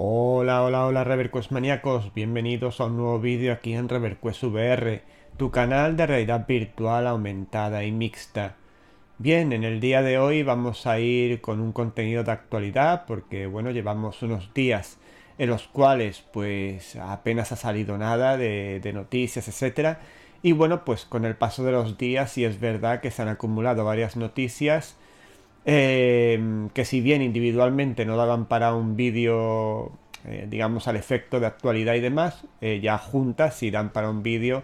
Hola, hola, hola Reverquest maníacos, bienvenidos a un nuevo vídeo aquí en Reverquest VR, tu canal de realidad virtual aumentada y mixta. Bien, en el día de hoy vamos a ir con un contenido de actualidad porque bueno, llevamos unos días en los cuales pues apenas ha salido nada de, noticias, etc. Y bueno, pues con el paso de los días y es verdad que se han acumulado varias noticias Em, que si bien individualmente no daban para un vídeo, eh, digamos, al efecto de actualidad y demás, eh, ya juntas sí dan para un vídeo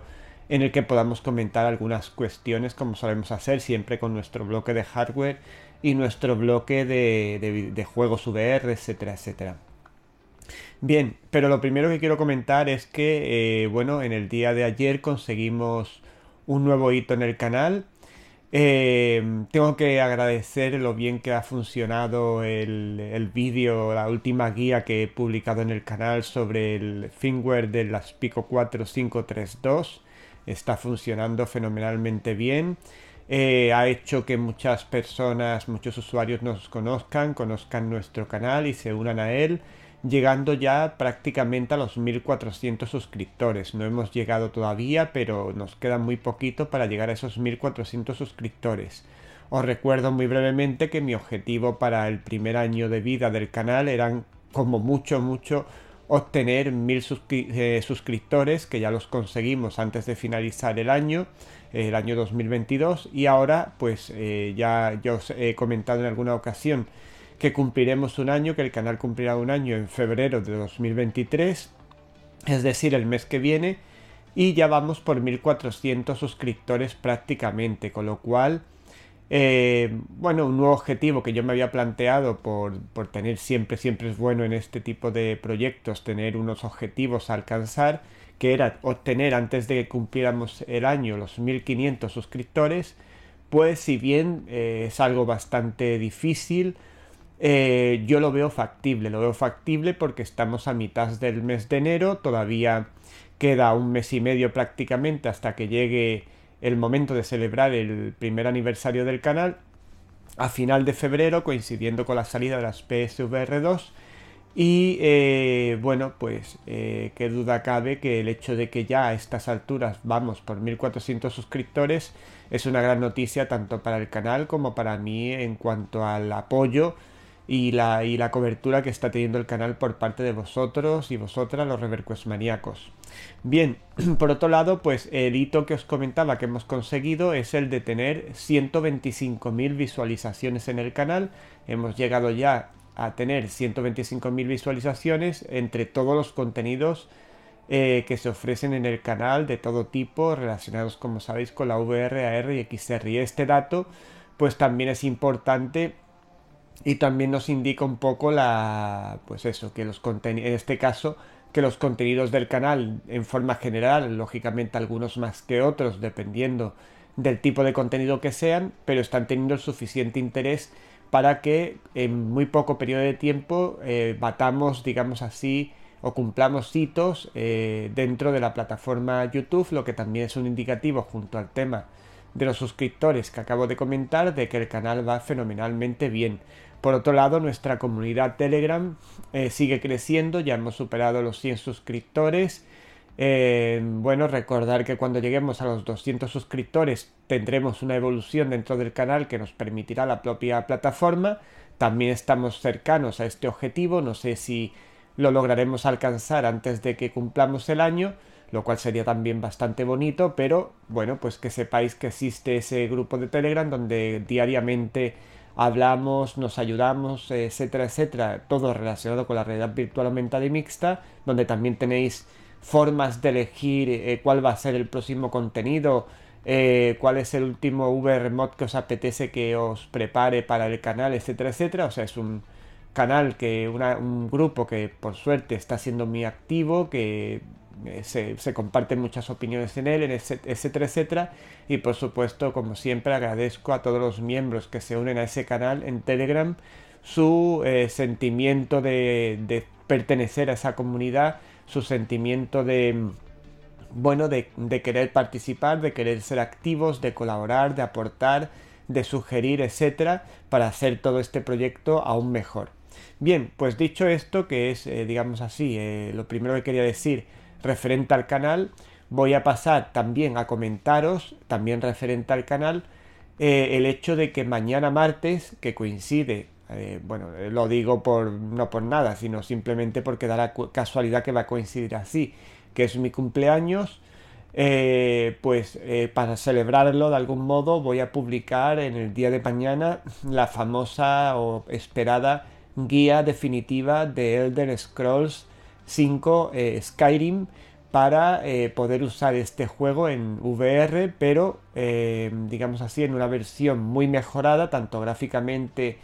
en el que podamos comentar algunas cuestiones como solemos hacer siempre con nuestro bloque de hardware y nuestro bloque de, juegos VR, etcétera, etcétera. Bien, pero lo primero que quiero comentar es que, eh, bueno, en el día de ayer conseguimos un nuevo hito en el canal. Em, tengo que agradecer lo bien que ha funcionado el, vídeo, la última guía que he publicado en el canal sobre el firmware de las Pico 4532. Está funcionando fenomenalmente bien. Eh, ha hecho que muchas personas, muchos usuarios nos conozcan, conozcan nuestro canal y se unan a él llegando ya prácticamente a los 1400 suscriptores. No hemos llegado todavía, pero nos queda muy poquito para llegar a esos 1400 suscriptores. Os recuerdo muy brevemente que mi objetivo para el primer año de vida del canal eran como mucho, mucho obtener 1.000 eh, suscriptores que ya los conseguimos antes de finalizar el año el año 2022 y ahora pues eh, ya, ya os he comentado en alguna ocasión que cumpliremos un año, que el canal cumplirá un año en febrero de 2023, es decir, el mes que viene, y ya vamos por 1400 suscriptores prácticamente, con lo cual, eh, bueno, un nuevo objetivo que yo me había planteado por, por tener siempre, siempre es bueno en este tipo de proyectos, tener unos objetivos a alcanzar, que era obtener antes de que cumpliéramos el año los 1500 suscriptores, pues si bien eh, es algo bastante difícil, eh, yo lo veo factible, lo veo factible porque estamos a mitad del mes de enero, todavía queda un mes y medio prácticamente hasta que llegue el momento de celebrar el primer aniversario del canal, a final de febrero, coincidiendo con la salida de las PSVR 2. Y eh, bueno, pues eh, qué duda cabe que el hecho de que ya a estas alturas vamos por 1400 suscriptores es una gran noticia tanto para el canal como para mí en cuanto al apoyo y la, y la cobertura que está teniendo el canal por parte de vosotros y vosotras, los reverques maníacos. Bien, por otro lado, pues el hito que os comentaba que hemos conseguido es el de tener 125.000 visualizaciones en el canal. Hemos llegado ya a tener 125.000 visualizaciones entre todos los contenidos eh, que se ofrecen en el canal de todo tipo relacionados, como sabéis, con la VR, AR y XR. Y este dato, pues también es importante y también nos indica un poco la pues eso que los contenidos en este caso que los contenidos del canal en forma general lógicamente algunos más que otros dependiendo del tipo de contenido que sean pero están teniendo el suficiente interés para que en muy poco periodo de tiempo eh, batamos digamos así o cumplamos hitos eh, dentro de la plataforma YouTube lo que también es un indicativo junto al tema de los suscriptores que acabo de comentar de que el canal va fenomenalmente bien por otro lado, nuestra comunidad Telegram eh, sigue creciendo, ya hemos superado los 100 suscriptores. Eh, bueno, recordar que cuando lleguemos a los 200 suscriptores tendremos una evolución dentro del canal que nos permitirá la propia plataforma. También estamos cercanos a este objetivo, no sé si lo lograremos alcanzar antes de que cumplamos el año, lo cual sería también bastante bonito, pero bueno, pues que sepáis que existe ese grupo de Telegram donde diariamente hablamos, nos ayudamos, etcétera, etcétera, todo relacionado con la realidad virtual aumentada y mixta, donde también tenéis formas de elegir eh, cuál va a ser el próximo contenido, eh, cuál es el último VR mod que os apetece que os prepare para el canal, etcétera, etcétera. O sea, es un canal que, un grupo que por suerte está siendo muy activo, que eh, se, comparten muchas opiniones en él, etcétera, etcétera. Y por supuesto, como siempre, agradezco a todos los miembros que se unen a ese canal en Telegram su eh, sentimiento de, pertenecer a esa comunidad, su sentimiento de, bueno, de, querer participar, de querer ser activos, de colaborar, de aportar, de sugerir, etcétera, para hacer todo este proyecto aún mejor. Bien, pues dicho esto, que es, eh, digamos así, lo primero que quería decir, referente al canal. Voy a pasar también a comentaros, también referente al canal, eh, el hecho de que mañana martes, que coincide, eh, bueno, lo digo por no por nada, sino simplemente porque da la casualidad que va a coincidir así, que es mi cumpleaños, eh, pues para celebrarlo de algún modo voy a publicar en el día de mañana la famosa o esperada guía definitiva de Elden Scrolls 5 eh, Skyrim para eh, poder usar este juego en VR, pero eh, digamos así en una versión muy mejorada, tanto gráficamente,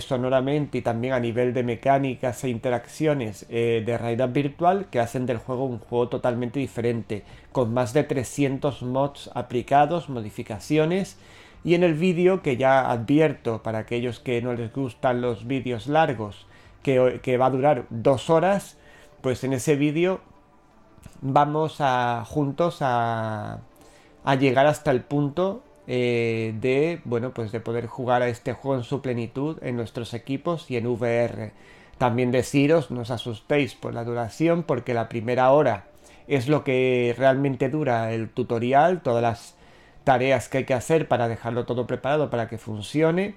sonoramente y también a nivel de mecánicas e interacciones de realidad virtual que hacen del juego un juego totalmente diferente, con más de 300 mods aplicados, modificaciones, y en el vídeo que ya advierto para aquellos que no les gustan los vídeos largos que, va a durar dos horas, pues en ese vídeo vamos a juntos a, llegar hasta el punto eh, de bueno pues de poder jugar a este juego en su plenitud en nuestros equipos y en VR. También deciros, no os asustéis por la duración, porque la primera hora es lo que realmente dura el tutorial, todas las tareas que hay que hacer para dejarlo todo preparado para que funcione.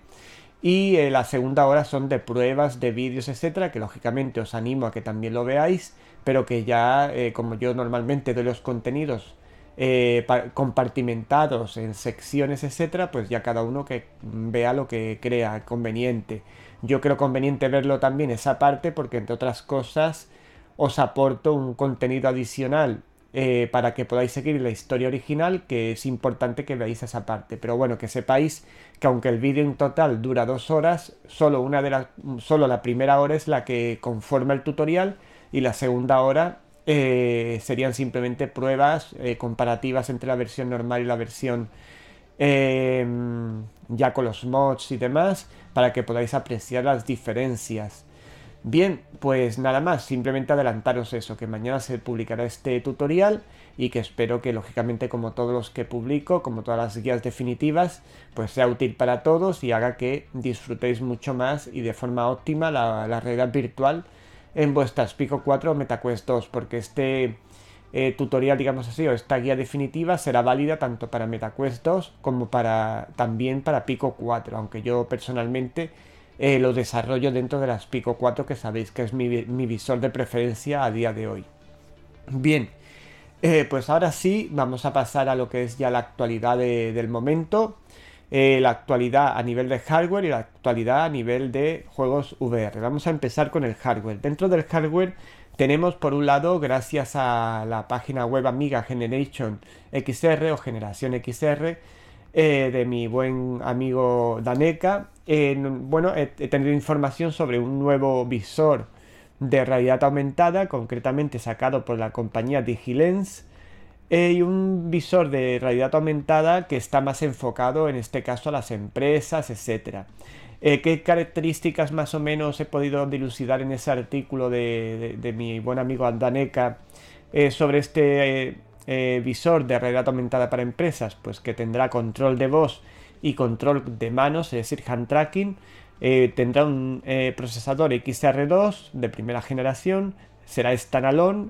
Y eh, la segunda hora son de pruebas, de vídeos, etcétera, que lógicamente os animo a que también lo veáis, pero que ya, eh, como yo normalmente doy los contenidos eh, compartimentados en secciones, etcétera, pues ya cada uno que vea lo que crea conveniente. Yo creo conveniente verlo también esa parte, porque entre otras cosas os aporto un contenido adicional eh, para que podáis seguir la historia original, que es importante que veáis esa parte. Pero bueno, que sepáis que aunque el vídeo en total dura dos horas, solo, una de las, solo la primera hora es la que conforma el tutorial y la segunda hora eh, serían simplemente pruebas eh, comparativas entre la versión normal y la versión ya con los mods y demás, para que podáis apreciar las diferencias. Bien, pues nada más, simplemente adelantaros eso, que mañana se publicará este tutorial y que espero que lógicamente como todos los que publico, como todas las guías definitivas, pues sea útil para todos y haga que disfrutéis mucho más y de forma óptima la, realidad virtual en vuestras Pico 4 o MetaQuest 2, porque este eh, tutorial, digamos así, o esta guía definitiva será válida tanto para MetaQuest 2 como para también para Pico 4, aunque yo personalmente los eh, lo desarrollo dentro de las Pico 4 que sabéis que es mi, visor de preferencia a día de hoy. Bien, eh, pues ahora sí vamos a pasar a lo que es ya la actualidad del momento, eh, la actualidad a nivel de hardware y la actualidad a nivel de juegos VR. Vamos a empezar con el hardware. Dentro del hardware tenemos por un lado, gracias a la página web Amiga Generation XR o Generación XR, eh, de mi buen amigo Daneca, eh, bueno, he, tenido información sobre un nuevo visor de realidad aumentada, concretamente sacado por la compañía Digilens, eh, y un visor de realidad aumentada que está más enfocado en este caso a las empresas, etc. ¿Qué características más o menos he podido dilucidar en ese artículo de, mi buen amigo Daneca sobre este eh, visor de realidad aumentada para empresas, pues que tendrá control de voz y control de manos, es decir, hand tracking. Eh, tendrá un eh, procesador XR2 de primera generación, será standalone.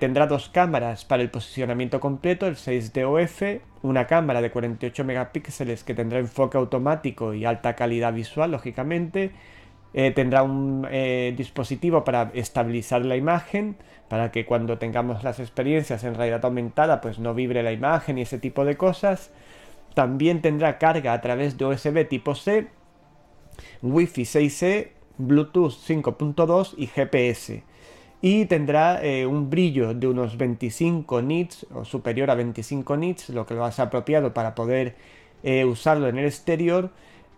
tendrá dos cámaras para el posicionamiento completo, el 6DOF, una cámara de 48 megapíxeles que tendrá enfoque automático y alta calidad visual, lógicamente. Eh, tendrá un eh, dispositivo para estabilizar la imagen, para que cuando tengamos las experiencias en realidad aumentada, pues no vibre la imagen y ese tipo de cosas. También tendrá carga a través de USB tipo C, Wi-Fi 6 c e, Bluetooth 5.2 y GPS. Y tendrá eh, un brillo de unos 25 nits o superior a 25 nits, lo que lo hace apropiado para poder usarlo en el exterior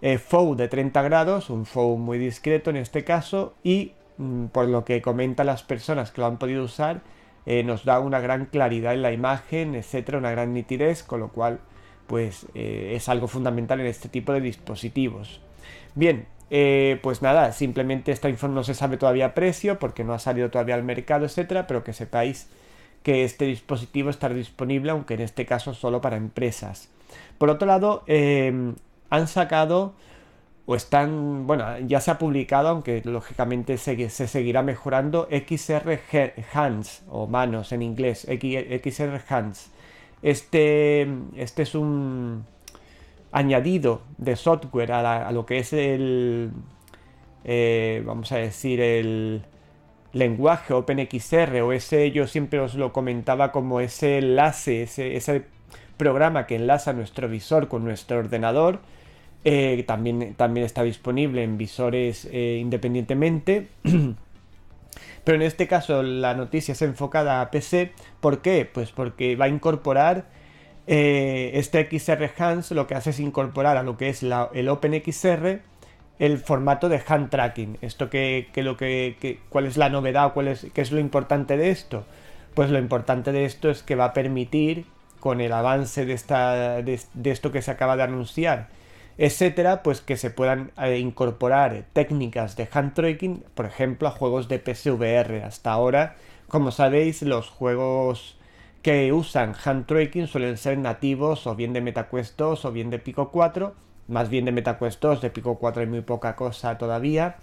eh, de 30 grados, un FOU muy discreto en este caso, y mm, por lo que comentan las personas que lo han podido usar, eh, nos da una gran claridad en la imagen, etcétera, una gran nitidez, con lo cual pues eh, es algo fundamental en este tipo de dispositivos. Bien, eh, pues nada, simplemente esta informe no se sabe todavía precio porque no ha salido todavía al mercado, etcétera, pero que sepáis que este dispositivo estará disponible, aunque en este caso solo para empresas. Por otro lado, em, han sacado o están, bueno, ya se ha publicado, aunque lógicamente se, seguirá mejorando, XR Hands, o manos en inglés, XR Hands. Este, este es un añadido de software a, lo que es el, eh, vamos a decir, el lenguaje OpenXR, o ese, yo siempre os lo comentaba como ese enlace, ese, ese programa que enlaza nuestro visor con nuestro ordenador eh, también, también está disponible en visores eh, independientemente. Pero en este caso la noticia es enfocada a PC. ¿Por qué? Pues porque va a incorporar eh, este XR Hands Lo que hace es incorporar a lo que es la, el OpenXR el formato de hand tracking. Esto que, lo que, cuál es la novedad, cuál es, qué es lo importante de esto. Pues lo importante de esto es que va a permitir, con el avance de, esta, de esto que se acaba de anunciar, etcétera, pues que se puedan eh, incorporar eh, técnicas de hand tracking, por ejemplo, a juegos de PSVR. Hasta ahora, como sabéis, los juegos que usan hand tracking suelen ser nativos o bien de MetaQuest o bien de Pico 4, más bien de MetaQuest 2, de Pico 4 hay muy poca cosa todavía.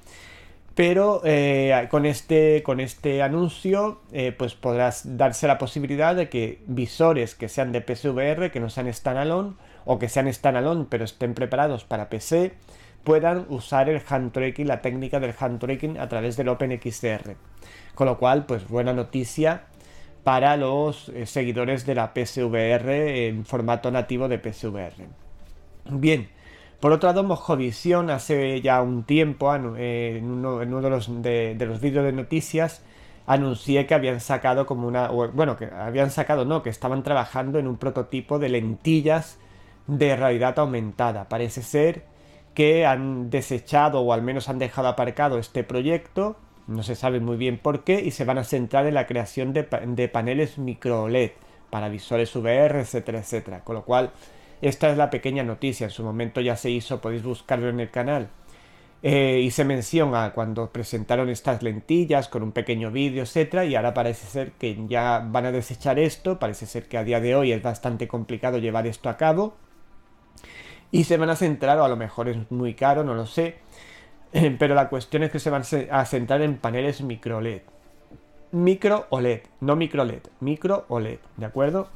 Pero eh, este, con, este, anuncio pues podrás darse la posibilidad de que visores que sean de PSVR, que no sean standalone, o que sean standalone pero estén preparados para PC, puedan usar el hand tracking, la técnica del hand tracking a través del OpenXDR. Con lo cual, pues buena noticia para los eh, seguidores de la PSVR en formato nativo de PSVR. Bien, por otro lado, Mojovisión hace ya un tiempo, eh, en, uno, de los, de los vídeos de noticias, anuncié que habían sacado como una. bueno, que habían sacado, no, que estaban trabajando en un prototipo de lentillas de realidad aumentada. Parece ser que han desechado o al menos han dejado aparcado este proyecto, no se sabe muy bien por qué, y se van a centrar en la creación de, paneles micro LED para visores VR, etcétera, etcétera. Con lo cual, esta es la pequeña noticia, en su momento ya se hizo, podéis buscarlo en el canal. y eh, se menciona cuando presentaron estas lentillas con un pequeño vídeo, etcétera, y ahora parece ser que ya van a desechar esto, parece ser que a día de hoy es bastante complicado llevar esto a cabo, y se van a centrar, o a lo mejor es muy caro, no lo sé, eh, pero la cuestión es que se van a centrar en paneles micro LED. Micro OLED, no micro LED, micro OLED, ¿de acuerdo?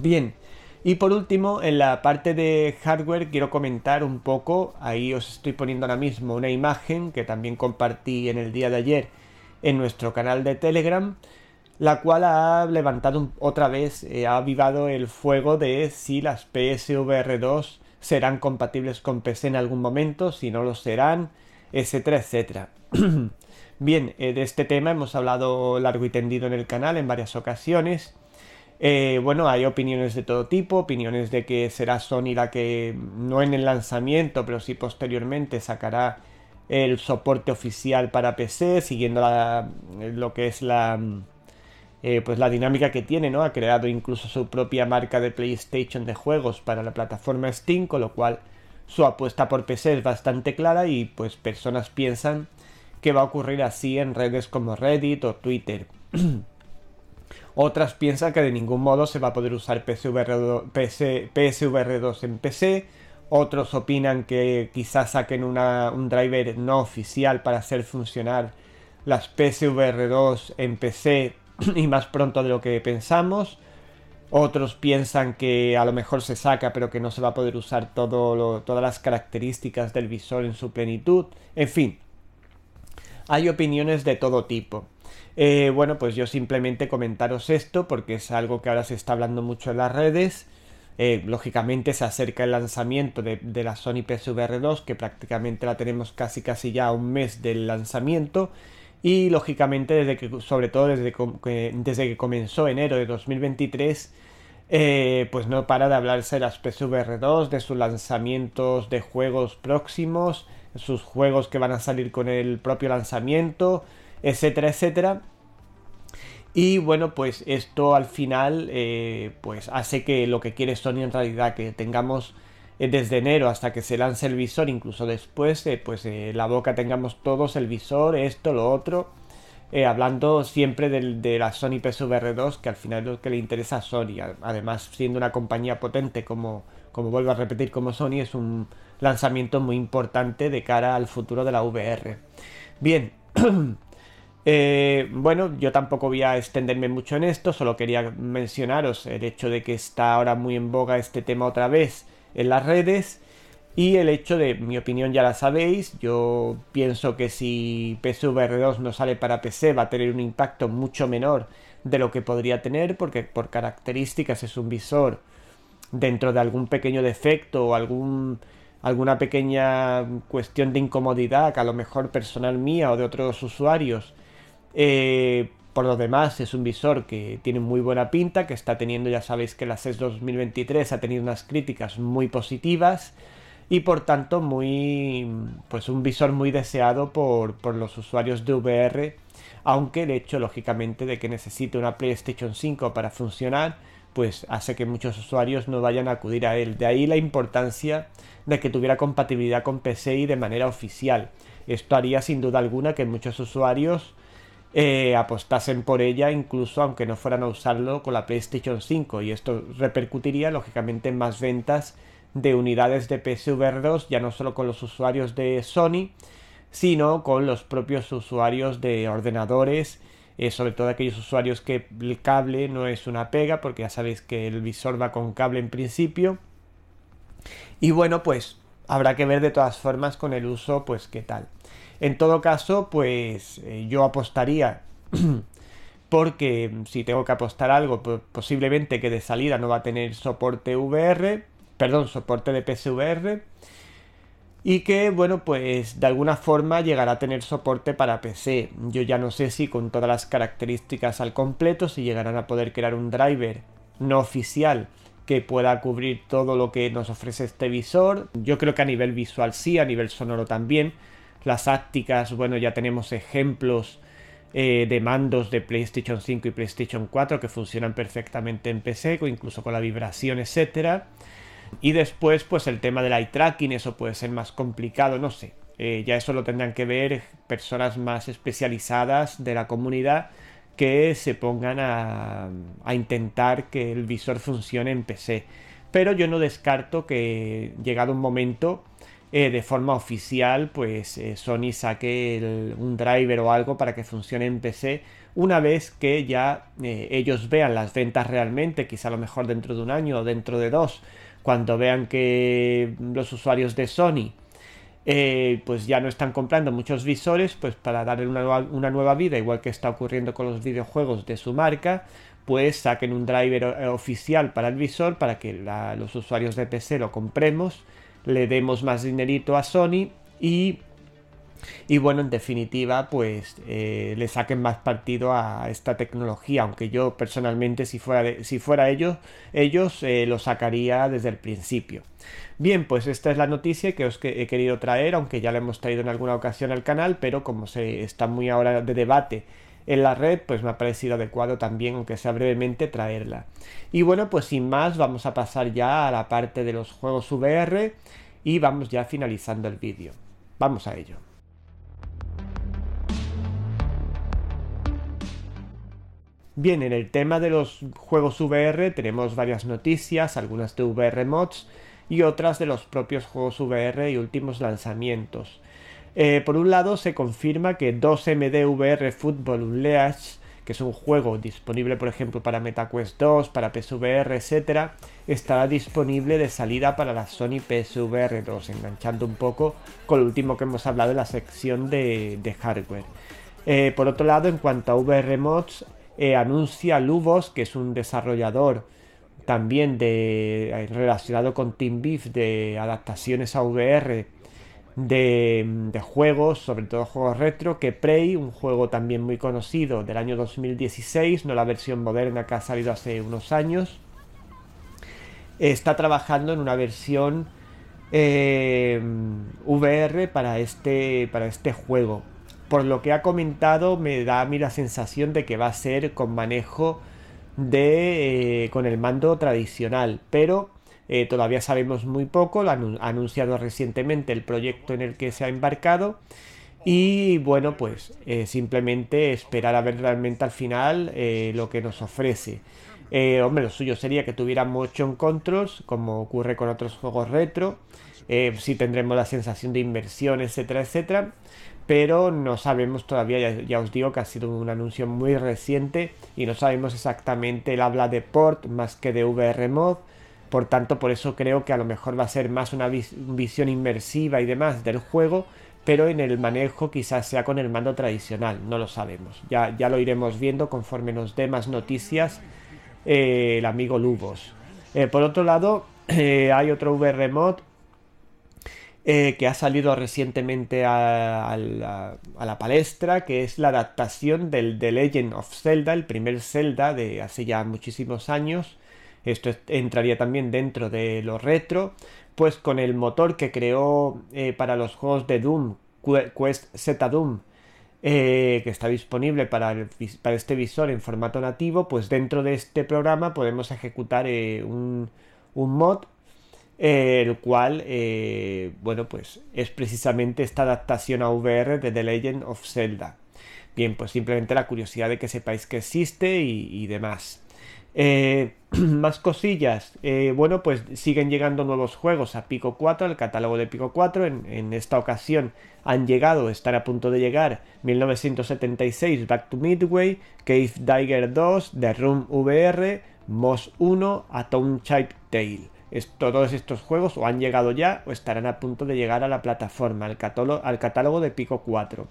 Bien, y por último, en la parte de hardware quiero comentar un poco, ahí os estoy poniendo ahora mismo una imagen que también compartí en el día de ayer en nuestro canal de Telegram, la cual ha levantado otra vez, eh, ha avivado el fuego de si las PSVR 2 serán compatibles con PC en algún momento, si no lo serán, etcétera, etcétera. Bien, eh, de este tema hemos hablado largo y tendido en el canal en varias ocasiones. Eh, bueno, hay opiniones de todo tipo, opiniones de que será Sony la que, no en el lanzamiento, pero sí posteriormente sacará el soporte oficial para PC, siguiendo lo que es la, eh, pues la dinámica que tiene, ¿no? Ha creado incluso su propia marca de PlayStation de juegos para la plataforma Steam, con lo cual su apuesta por PC es bastante clara y pues personas piensan que va a ocurrir así en redes como Reddit o Twitter. Otras piensan que de ningún modo se va a poder usar PSVR2, en PC. Otros opinan que quizás saquen un driver no oficial para hacer funcionar las PSVR 2 en PC y más pronto de lo que pensamos. Otros piensan que a lo mejor se saca pero que no se va a poder usar todas las características del visor en su plenitud. En fin, hay opiniones de todo tipo. Eh, bueno, pues yo simplemente comentaros esto porque es algo que ahora se está hablando mucho en las redes. Eh, lógicamente se acerca el lanzamiento de, la Sony PSVR 2, que prácticamente la tenemos casi casi ya un mes del lanzamiento y lógicamente desde que, sobre todo desde que, desde que comenzó enero de 2023, eh, pues no para de hablarse de las PSVR 2, de sus lanzamientos de juegos próximos, sus juegos que van a salir con el propio lanzamiento, etcétera, etcétera. Y bueno, pues esto al final eh, pues hace que lo que quiere Sony en realidad, que tengamos eh, desde enero hasta que se lance el visor, incluso después, eh, pues eh, la boca tengamos todos el visor, esto, lo otro, hablando siempre de, de, la Sony PSVR 2, que al final es lo que le interesa a Sony, además siendo una compañía potente como, como vuelvo a repetir, como Sony, es un lanzamiento muy importante de cara al futuro de la VR. Bien. bueno, yo tampoco voy a extenderme mucho en esto, solo quería mencionaros el hecho de que está ahora muy en boga este tema otra vez en las redes. Y el hecho de, mi opinión ya la sabéis, yo pienso que si PSVR 2 no sale para PC va a tener un impacto mucho menor de lo que podría tener, porque por características es un visor dentro de algún pequeño defecto o algún, alguna pequeña cuestión de incomodidad, que a lo mejor personal mía o de otros usuarios, eh, por lo demás, es un visor que tiene muy buena pinta, que está teniendo, ya sabéis que la CES 2023 ha tenido unas críticas muy positivas y por tanto muy pues un visor muy deseado por, por los usuarios de VR, aunque el hecho lógicamente de que necesite una PlayStation 5 para funcionar, pues hace que muchos usuarios no vayan a acudir a él. De ahí la importancia de que tuviera compatibilidad con PCI de manera oficial. Esto haría sin duda alguna que muchos usuarios eh, apostasen por ella, incluso aunque no fueran a usarlo con la PlayStation 5. Y esto repercutiría, lógicamente, en más ventas de unidades de PSVR 2, ya no solo con los usuarios de Sony, sino con los propios usuarios de ordenadores, eh, sobre todo aquellos usuarios que el cable no es una pega, porque ya sabéis que el visor va con cable en principio. Y bueno, pues habrá que ver de todas formas con el uso, pues qué tal. En todo caso, pues eh, yo apostaría porque mm, si tengo que apostar algo, posiblemente que de salida no va a tener soporte VR, perdón, soporte de VR y que, bueno, pues de alguna forma llegará a tener soporte para PC. Yo ya no sé si con todas las características al completo, si llegarán a poder crear un driver no oficial que pueda cubrir todo lo que nos ofrece este visor. Yo creo que a nivel visual sí, a nivel sonoro también, las tácticas bueno, ya tenemos ejemplos eh, de mandos de PlayStation 5 y PlayStation 4 que funcionan perfectamente en PC, incluso con la vibración, etc. Y después, pues el tema del eye tracking, eso puede ser más complicado, no sé. Eh, ya eso lo tendrán que ver personas más especializadas de la comunidad que se pongan a intentar que el visor funcione en PC. Pero yo no descarto que llegado un momento eh, de forma oficial, pues eh, Sony saque un driver o algo para que funcione en PC. Una vez que ya eh, ellos vean las ventas realmente, quizá a lo mejor dentro de un año o dentro de dos, cuando vean que los usuarios de Sony pues ya no están comprando muchos visores, pues para darle una nueva, vida, igual que está ocurriendo con los videojuegos de su marca, pues saquen un driver oficial para el visor para que los usuarios de PC lo compremos le demos más dinerito a Sony y, y bueno, en definitiva, pues eh, le saquen más partido a esta tecnología, aunque yo personalmente, si fuera, si fuera ellos, ellos eh, lo sacaría desde el principio. Bien, pues esta es la noticia que os he querido traer, aunque ya la hemos traído en alguna ocasión al canal, pero como se está muy ahora de debate en la red, pues me ha parecido adecuado también, aunque sea brevemente, traerla. Y bueno, pues sin más, vamos a pasar ya a la parte de los juegos VR y vamos ya finalizando el vídeo. Vamos a ello. Bien, en el tema de los juegos VR tenemos varias noticias, algunas de VR Mods y otras de los propios juegos VR y últimos lanzamientos. Eh, por un lado, se confirma que 2MDVR Football Unleashed, que es un juego disponible, por ejemplo, para MetaQuest 2, para PSVR, etc., estará disponible de salida para la Sony PSVR 2, enganchando un poco con lo último que hemos hablado en la sección de, hardware. Eh, por otro lado, en cuanto a VR Mods, eh, anuncia Lubos, que es un desarrollador también de, relacionado con Team Beef de adaptaciones a VR de, juegos, sobre todo juegos retro, que Prey, un juego también muy conocido del año 2016, no la versión moderna que ha salido hace unos años, está trabajando en una versión eh, VR para este, para este juego. Por lo que ha comentado, me da a mí la sensación de que va a ser con manejo de eh, con el mando tradicional, pero eh, todavía sabemos muy poco, lo han anunciado recientemente el proyecto en el que se ha embarcado. Y bueno, pues eh, simplemente esperar a ver realmente al final eh, lo que nos ofrece. hombre, lo suyo sería que tuviéramos motion controls, como ocurre con otros juegos retro. si tendremos la sensación de inversión, etcétera, etcétera. Pero no sabemos todavía, ya, os digo que ha sido un anuncio muy reciente y no sabemos exactamente. el habla de port más que de VR por tanto, por eso creo que a lo mejor va a ser más una visión inmersiva y demás del juego, pero en el manejo quizás sea con el mando tradicional, no lo sabemos. Ya, ya lo iremos viendo conforme nos dé más noticias eh, el amigo Lubos. Eh, por otro lado, eh, hay otro VR mod que ha salido recientemente a, a, la, palestra, que es la adaptación del The Legend of Zelda, el primer Zelda de hace ya muchísimos años, esto entraría también dentro de lo retro, pues con el motor que creó eh, para los juegos de Doom, Quest Z Doom, eh, que está disponible para, este visor en formato nativo, pues dentro de este programa podemos ejecutar eh, un, mod, el cual, bueno, pues es precisamente esta adaptación a VR de The Legend of Zelda. Bien, pues simplemente la curiosidad de que sepáis que existe y demás. Eh, más cosillas. Eh, bueno, pues siguen llegando nuevos juegos a Pico 4, al catálogo de Pico 4. En, esta ocasión han llegado, están a punto de llegar 1976 Back to Midway, Cave Diger 2, The Room VR, Moss 1, A Town Child Tale. todos estos juegos o han llegado ya o estarán a punto de llegar a la plataforma, al, catálogo, al catálogo de Pico 4.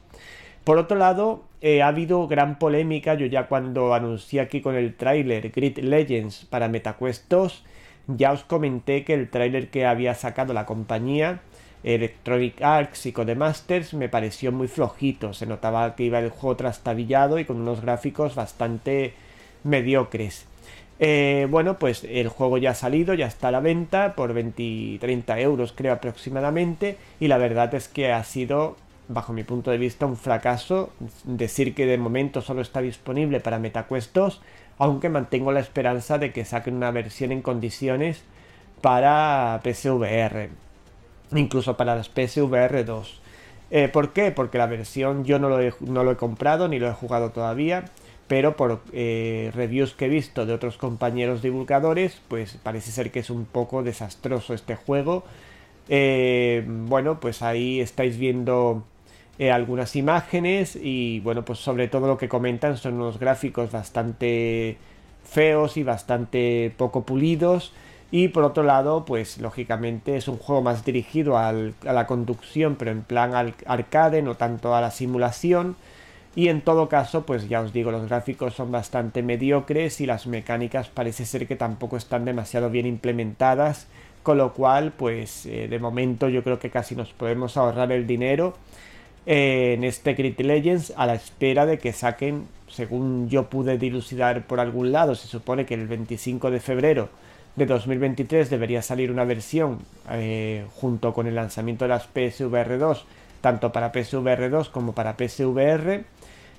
Por otro lado, eh, ha habido gran polémica, yo ya cuando anuncié aquí con el tráiler Grid Legends para MetaQuest 2, ya os comenté que el tráiler que había sacado la compañía, Electronic Arts y Codemasters, me pareció muy flojito, se notaba que iba el juego trastabillado y con unos gráficos bastante mediocres. Eh, bueno, pues el juego ya ha salido, ya está a la venta por 20, 30 euros creo aproximadamente y la verdad es que ha sido bajo mi punto de vista, un fracaso decir que de momento solo está disponible para metacuestos, aunque mantengo la esperanza de que saquen una versión en condiciones para PSVR, incluso para las PSVR 2. Eh, ¿Por qué? Porque la versión yo no lo, he, no lo he comprado ni lo he jugado todavía, pero por eh, reviews que he visto de otros compañeros divulgadores, pues parece ser que es un poco desastroso este juego. Eh, bueno, pues ahí estáis viendo eh, algunas imágenes y bueno, pues sobre todo lo que comentan son unos gráficos bastante feos y bastante poco pulidos. Y por otro lado, pues lógicamente es un juego más dirigido a la conducción, pero en plan arcade, no tanto a la simulación. Y en todo caso, pues ya os digo, los gráficos son bastante mediocres y las mecánicas parece ser que tampoco están demasiado bien implementadas, con lo cual, pues eh, de momento yo creo que casi nos podemos ahorrar el dinero en este Crit Legends a la espera de que saquen, según yo pude dilucidar por algún lado, se supone que el 25 de febrero de 2023 debería salir una versión eh, junto con el lanzamiento de las PSVR 2, tanto para PSVR 2 como para PSVR.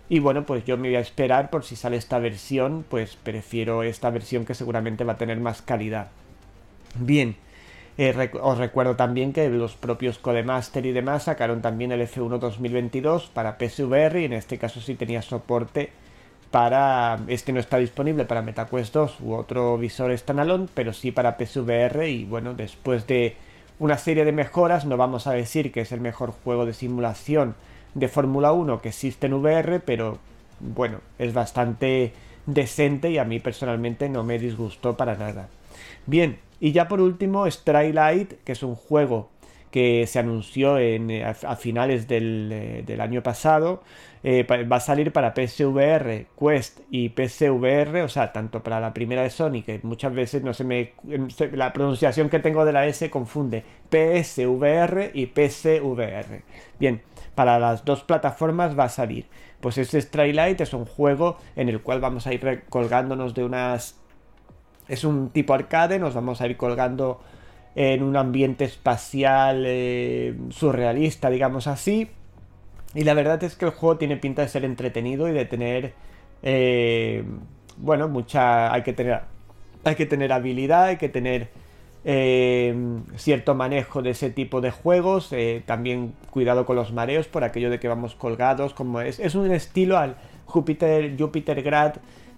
Y bueno, pues yo me voy a esperar por si sale esta versión, pues prefiero esta versión que seguramente va a tener más calidad. Bien, eh, os recuerdo también que los propios Codemaster y demás sacaron también el F1 2022 para PSVR y en este caso sí tenía soporte para... Este no está disponible para MetaQuest 2 u otro visor standalone, pero sí para PSVR y bueno, después de una serie de mejoras, no vamos a decir que es el mejor juego de simulación de Fórmula 1 que existe en VR, pero bueno, es bastante decente y a mí personalmente no me disgustó para nada. Bien, y ya por último, Straylight, que es un juego que se anunció eh, a, finales del, eh, año pasado, eh, va a salir para PSVR, Quest y PSVR, o sea, tanto para la primera de Sony, que muchas veces no se me. Em, la pronunciación que tengo de la S confunde PSVR y PCVR. Bien, para las dos plataformas va a salir. Pues este Straylight es un juego en el cual vamos a ir colgándonos de unas es un tipo arcade, nos vamos a ir colgando en un ambiente espacial eh, surrealista, digamos así. Y la verdad es que el juego tiene pinta de ser entretenido y de tener, eh, bueno, mucha, hay que tener, hay que tener habilidad, hay que tener eh, cierto manejo de ese tipo de juegos, también cuidado con los mareos por aquello de que vamos colgados, como es, es un estilo al Júpiter, Jupiter Grad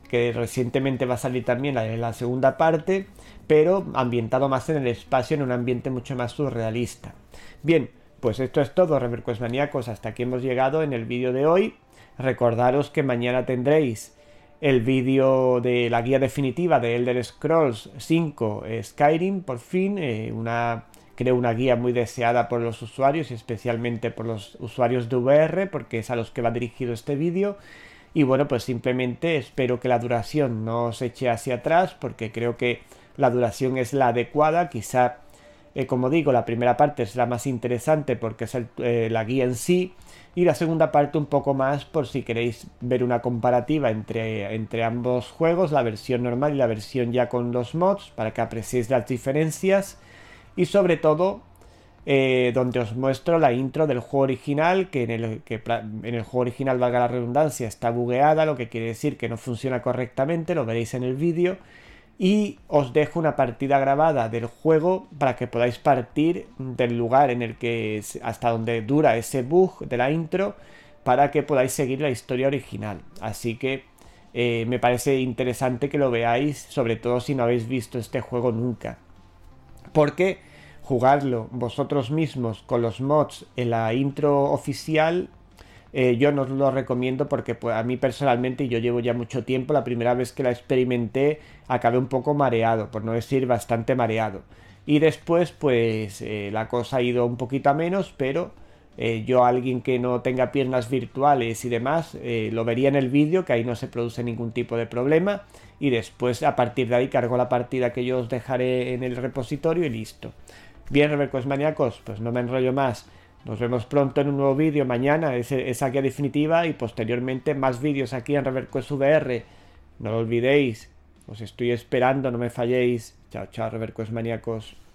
que recientemente va a salir también la, la segunda parte, pero ambientado más en el espacio, en un ambiente mucho más surrealista. Bien, pues esto es todo, Reverqués Maníacos, hasta aquí hemos llegado en el vídeo de hoy. Recordaros que mañana tendréis el vídeo de la guía definitiva de Elder Scrolls 5 eh, Skyrim, por fin, eh, una, creo una guía muy deseada por los usuarios, y especialmente por los usuarios de VR, porque es a los que va dirigido este vídeo. Y bueno, pues simplemente espero que la duración no se eche hacia atrás porque creo que la duración es la adecuada. Quizá, eh, como digo, la primera parte es la más interesante porque es eh, la guía en sí. Y la segunda parte un poco más por si queréis ver una comparativa entre, entre ambos juegos, la versión normal y la versión ya con los mods, para que apreciéis las diferencias. Y sobre todo, eh, donde os muestro la intro del juego original, que en, el, juego original, valga la redundancia, está bugueada, lo que quiere decir que no funciona correctamente, lo veréis en el vídeo. Y os dejo una partida grabada del juego para que podáis partir del lugar en el que hasta donde dura ese bug de la intro para que podáis seguir la historia original. Así que eh, me parece interesante que lo veáis, sobre todo si no habéis visto este juego nunca. Porque jugarlo vosotros mismos con los mods en la intro oficial, eh, yo no os lo recomiendo porque pues, a mí personalmente yo llevo ya mucho tiempo, la primera vez que la experimenté acabé un poco mareado, por no decir bastante mareado. Y después pues eh, la cosa ha ido un poquito a menos, pero eh, yo alguien que no tenga piernas virtuales y demás, lo vería en el vídeo, que ahí no se produce ningún tipo de problema. Y después a partir de ahí cargo la partida que yo os dejaré en el repositorio y listo. Bien, Revercos Maníacos, pues no me enrollo más. Nos vemos pronto en un nuevo vídeo, mañana es, esa guía definitiva y posteriormente más vídeos aquí en Reverquest VR. No lo olvidéis, os estoy esperando, no me falléis. Chao, chao, Reverquest Maníacos.